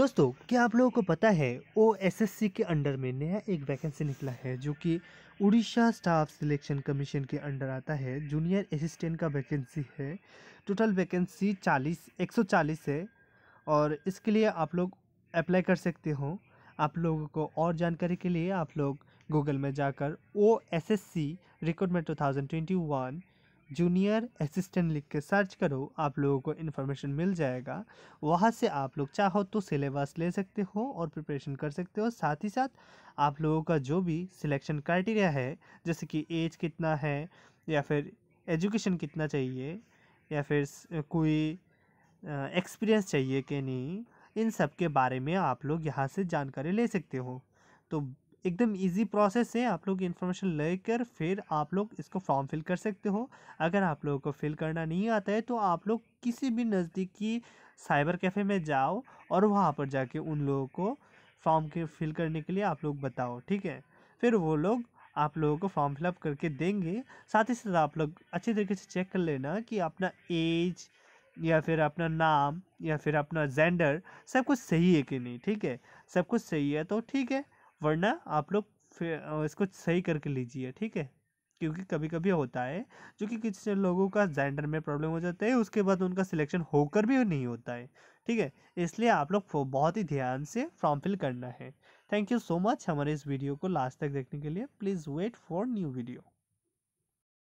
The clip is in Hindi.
दोस्तों क्या आप लोगों को पता है ओ एस एस सी के अंडर में नया एक वैकेंसी निकला है जो कि उड़ीसा स्टाफ सिलेक्शन कमीशन के अंडर आता है जूनियर असिस्टेंट का वैकेंसी है टोटल वैकेंसी 40 140 है और इसके लिए आप लोग अप्लाई कर सकते हो आप लोगों को और जानकारी के लिए आप लोग गूगल में जाकर O S S C recruitment two thousand twenty one junior assistant लिख के सर्च करो आप लोगों को इन्फॉर्मेशन मिल जाएगा वहाँ से आप लोग चाहो तो सिलेबस ले सकते हो और प्रिपरेशन कर सकते हो साथ ही साथ आप लोगों का जो भी सिलेक्शन क्राइटेरिया है जैसे कि एज कितना है या फिर एजुकेशन कितना चाहिए या फिर कोई एक्सपीरियंस चाहिए कि नहीं इन सब के बारे में आप लोग यहाँ से जानकारी ले सकते हो तो एकदम इजी प्रोसेस है आप लोग इन्फॉर्मेशन लेकर फिर आप लोग इसको फॉर्म फिल कर सकते हो अगर आप लोगों को फिल करना नहीं आता है तो आप लोग किसी भी नज़दीकी साइबर कैफ़े में जाओ और वहाँ पर जाके उन लोगों को फॉर्म के फिल करने के लिए आप लोग बताओ ठीक है फिर वो लोग आप लोगों को फॉर्म फिलअप करके देंगे साथ ही साथ आप लोग अच्छे तरीके से चेक कर लेना कि अपना एज या फिर अपना नाम या फिर अपना जेंडर सब कुछ सही है कि नहीं ठीक है सब कुछ सही है तो ठीक है वरना आप लोग फिर इसको सही करके लीजिए ठीक है क्योंकि कभी कभी होता है जो कि किसी लोगों का जेंडर में प्रॉब्लम हो जाता है उसके बाद उनका सिलेक्शन होकर भी नहीं होता है ठीक है इसलिए आप लोग बहुत ही ध्यान से फॉर्म फिल करना है थैंक यू सो मच हमारे इस वीडियो को लास्ट तक देखने के लिए please wait for new video